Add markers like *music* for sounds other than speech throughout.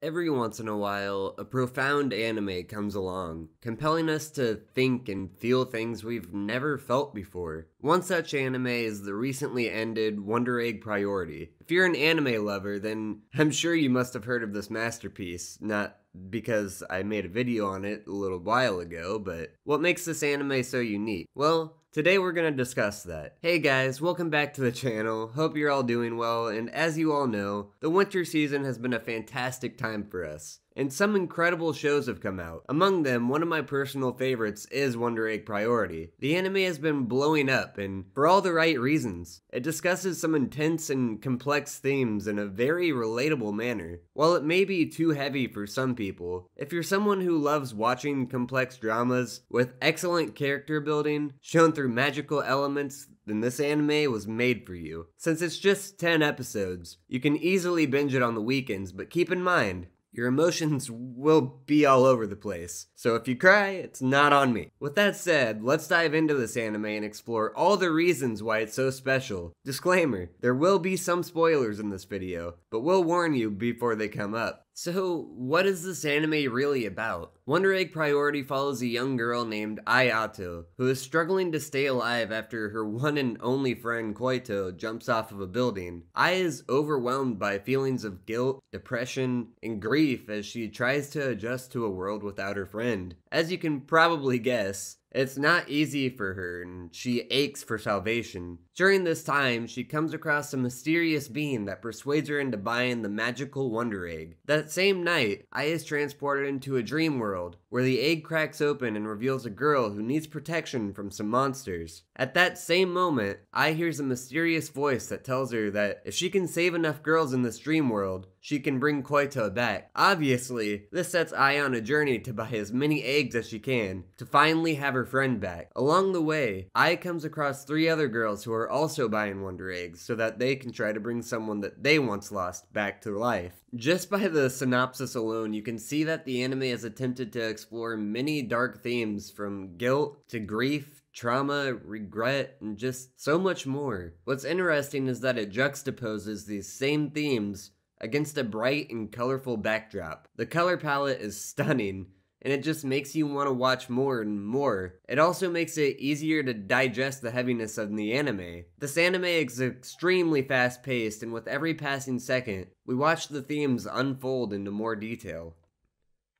Every once in a while, a profound anime comes along, compelling us to think and feel things we've never felt before. One such anime is the recently ended Wonder Egg Priority. If you're an anime lover, then I'm sure you must have heard of this masterpiece, not because I made a video on it a little while ago, but what makes this anime so unique? Well, Today we're going to discuss that. Hey guys, welcome back to the channel. Hope you're all doing well, and as you all know, the winter season has been a fantastic time for us and some incredible shows have come out. Among them, one of my personal favorites is Wonder Egg Priority. The anime has been blowing up, and for all the right reasons. It discusses some intense and complex themes in a very relatable manner. While it may be too heavy for some people, if you're someone who loves watching complex dramas with excellent character building, shown through magical elements, then this anime was made for you. Since it's just 10 episodes, you can easily binge it on the weekends, but keep in mind, your emotions will be all over the place. So if you cry, it's not on me. With that said, let's dive into this anime and explore all the reasons why it's so special. Disclaimer, there will be some spoilers in this video, but we'll warn you before they come up. So, what is this anime really about? Wonder Egg Priority follows a young girl named Ayato, who is struggling to stay alive after her *laughs* one and only friend Koito jumps off of a building. Ai is overwhelmed by feelings of guilt, depression, and grief as she tries to adjust to a world without her friend. As you can probably guess, it's not easy for her, and she aches for salvation. During this time, she comes across a mysterious being that persuades her into buying the magical Wonder Egg. That same night, I is transported into a dream world where the egg cracks open and reveals a girl who needs protection from some monsters. At that same moment, I hears a mysterious voice that tells her that if she can save enough girls in this dream world, she can bring Koito back. Obviously, this sets Ai on a journey to buy as many eggs as she can to finally have her friend back. Along the way, Ai comes across three other girls who are also buying Wonder Eggs so that they can try to bring someone that they once lost back to life. Just by the synopsis alone, you can see that the anime has attempted to explore many dark themes from guilt to grief trauma, regret, and just so much more. What's interesting is that it juxtaposes these same themes against a bright and colorful backdrop. The color palette is stunning, and it just makes you want to watch more and more. It also makes it easier to digest the heaviness of the anime. This anime is extremely fast paced, and with every passing second, we watch the themes unfold into more detail.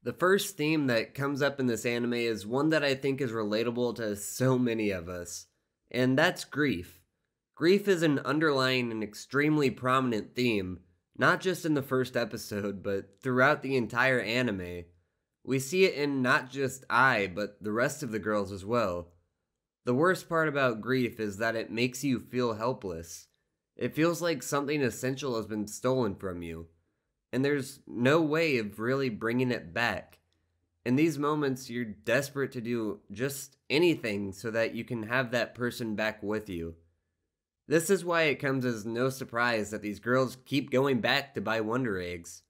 The first theme that comes up in this anime is one that I think is relatable to so many of us, and that's grief. Grief is an underlying and extremely prominent theme, not just in the first episode, but throughout the entire anime. We see it in not just I, but the rest of the girls as well. The worst part about grief is that it makes you feel helpless. It feels like something essential has been stolen from you and there's no way of really bringing it back. In these moments, you're desperate to do just anything so that you can have that person back with you. This is why it comes as no surprise that these girls keep going back to buy Wonder Eggs.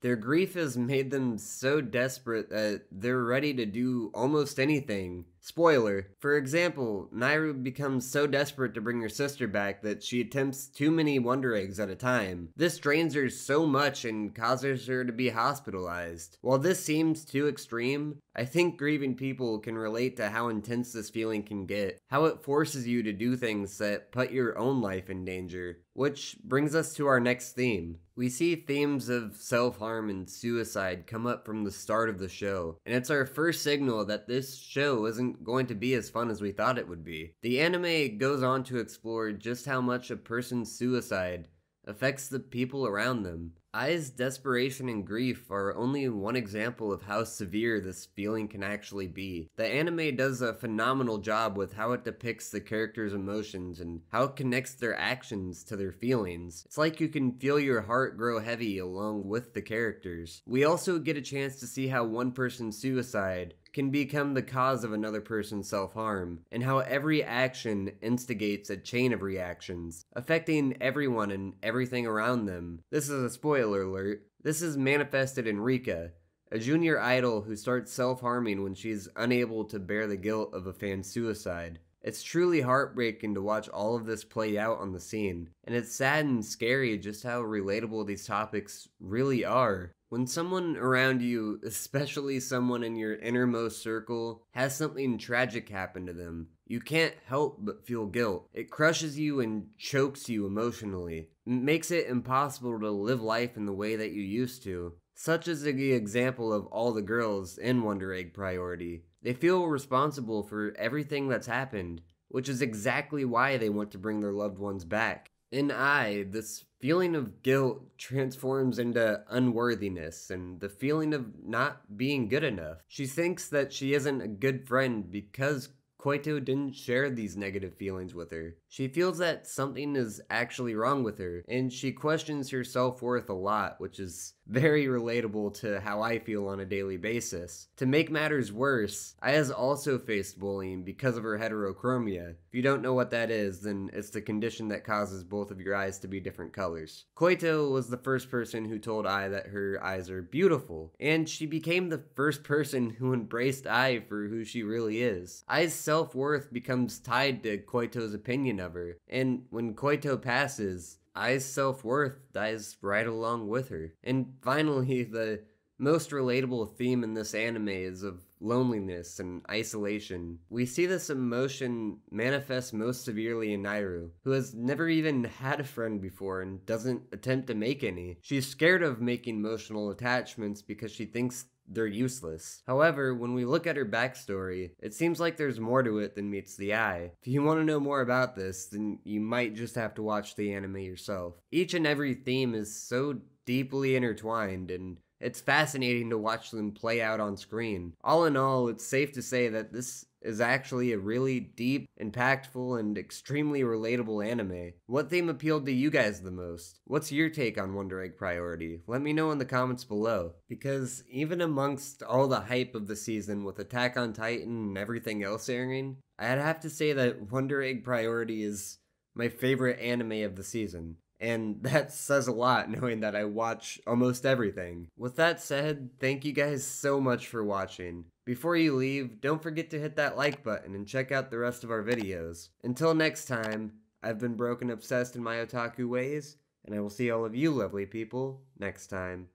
Their grief has made them so desperate that they're ready to do almost anything Spoiler. For example, Nairu becomes so desperate to bring her sister back that she attempts too many Wonder Eggs at a time. This drains her so much and causes her to be hospitalized. While this seems too extreme, I think grieving people can relate to how intense this feeling can get, how it forces you to do things that put your own life in danger. Which brings us to our next theme. We see themes of self harm and suicide come up from the start of the show, and it's our first signal that this show isn't going to be as fun as we thought it would be. The anime goes on to explore just how much a person's suicide affects the people around them, Ai's desperation and grief are only one example of how severe this feeling can actually be. The anime does a phenomenal job with how it depicts the character's emotions and how it connects their actions to their feelings. It's like you can feel your heart grow heavy along with the characters. We also get a chance to see how one person's suicide can become the cause of another person's self harm, and how every action instigates a chain of reactions, affecting everyone and everything around them. This is a spoiler spoiler alert, this is manifested in Rika, a junior idol who starts self harming when she's unable to bear the guilt of a fan suicide. It's truly heartbreaking to watch all of this play out on the scene, and it's sad and scary just how relatable these topics really are. When someone around you, especially someone in your innermost circle, has something tragic happen to them, you can't help but feel guilt. It crushes you and chokes you emotionally, it makes it impossible to live life in the way that you used to. Such is the example of all the girls in Wonder Egg Priority. They feel responsible for everything that's happened, which is exactly why they want to bring their loved ones back. In I, this feeling of guilt transforms into unworthiness and the feeling of not being good enough. She thinks that she isn't a good friend because Koito didn't share these negative feelings with her. She feels that something is actually wrong with her, and she questions her self worth a lot, which is very relatable to how I feel on a daily basis. To make matters worse, has also faced bullying because of her heterochromia. If you don't know what that is, then it's the condition that causes both of your eyes to be different colors. Koito was the first person who told I that her eyes are beautiful, and she became the first person who embraced I for who she really is. I's self-worth becomes tied to Koito's opinion of her, and when Koito passes, Ai's self worth dies right along with her. And finally, the most relatable theme in this anime is of loneliness and isolation. We see this emotion manifest most severely in Nairu, who has never even had a friend before and doesn't attempt to make any. She's scared of making emotional attachments because she thinks they're useless. However, when we look at her backstory, it seems like there's more to it than meets the eye. If you want to know more about this, then you might just have to watch the anime yourself. Each and every theme is so deeply intertwined and it's fascinating to watch them play out on screen. All in all, it's safe to say that this is actually a really deep, impactful, and extremely relatable anime. What theme appealed to you guys the most? What's your take on Wonder Egg Priority? Let me know in the comments below. Because even amongst all the hype of the season with Attack on Titan and everything else airing, I'd have to say that Wonder Egg Priority is my favorite anime of the season. And *laughs* that says a lot knowing that I watch almost everything. With that said, thank you guys so much for watching. Before you leave, don't forget to hit that like button and check out the rest of our videos. Until next time, I've been broken obsessed in my otaku ways, and I will see all of you lovely people next time.